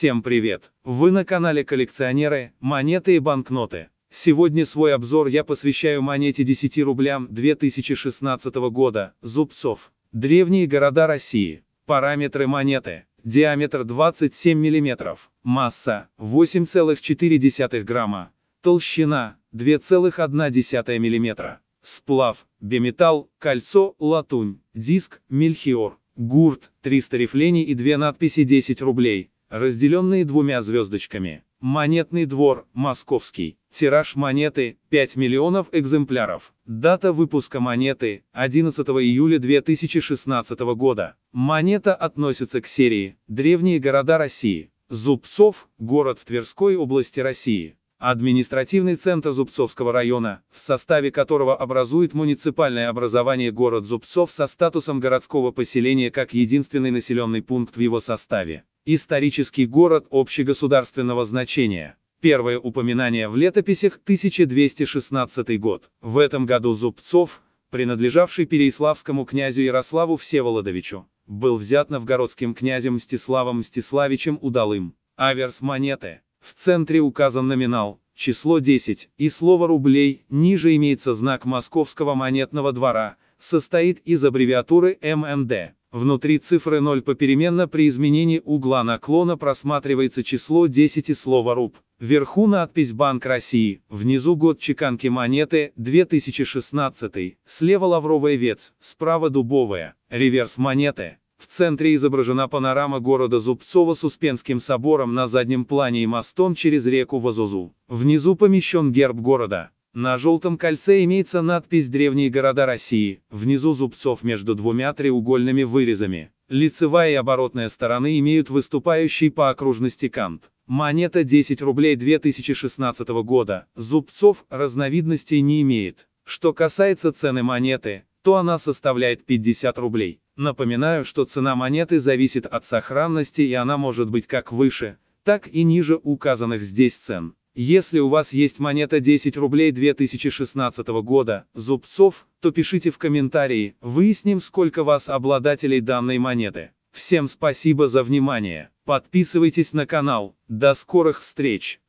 Всем привет! Вы на канале коллекционеры, монеты и банкноты. Сегодня свой обзор я посвящаю монете 10 рублям 2016 года, Зубцов. Древние города России. Параметры монеты. Диаметр 27 мм. Масса 8,4 грамма. Толщина 2,1 мм. Сплав, биметалл, кольцо, латунь, диск, мельхиор, гурт, 300 рифлений и две надписи 10 рублей разделенные двумя звездочками. Монетный двор, московский. Тираж монеты – 5 миллионов экземпляров. Дата выпуска монеты – 11 июля 2016 года. Монета относится к серии «Древние города России». Зубцов – город в Тверской области России. Административный центр Зубцовского района, в составе которого образует муниципальное образование город Зубцов со статусом городского поселения как единственный населенный пункт в его составе. Исторический город общегосударственного значения. Первое упоминание в летописях 1216 год. В этом году Зубцов, принадлежавший переиславскому князю Ярославу Всеволодовичу, был взят новгородским князем Мстиславом Мстиславичем Удалым. Аверс монеты. В центре указан номинал, число 10, и слово «рублей», ниже имеется знак московского монетного двора, состоит из аббревиатуры ММД. Внутри цифры 0 попеременно при изменении угла наклона просматривается число 10 и слово «руб». Вверху надпись «Банк России», внизу год чеканки монеты, 2016, слева лавровая ветвь, справа дубовая, реверс монеты. В центре изображена панорама города Зубцова с Успенским собором на заднем плане и мостом через реку Вазузу. Внизу помещен герб города. На желтом кольце имеется надпись «Древние города России», внизу зубцов между двумя треугольными вырезами. Лицевая и оборотная стороны имеют выступающий по окружности кант. Монета 10 рублей 2016 года, зубцов, разновидностей не имеет. Что касается цены монеты, то она составляет 50 рублей. Напоминаю, что цена монеты зависит от сохранности и она может быть как выше, так и ниже указанных здесь цен. Если у вас есть монета 10 рублей 2016 года, зубцов, то пишите в комментарии, выясним сколько вас обладателей данной монеты. Всем спасибо за внимание, подписывайтесь на канал, до скорых встреч!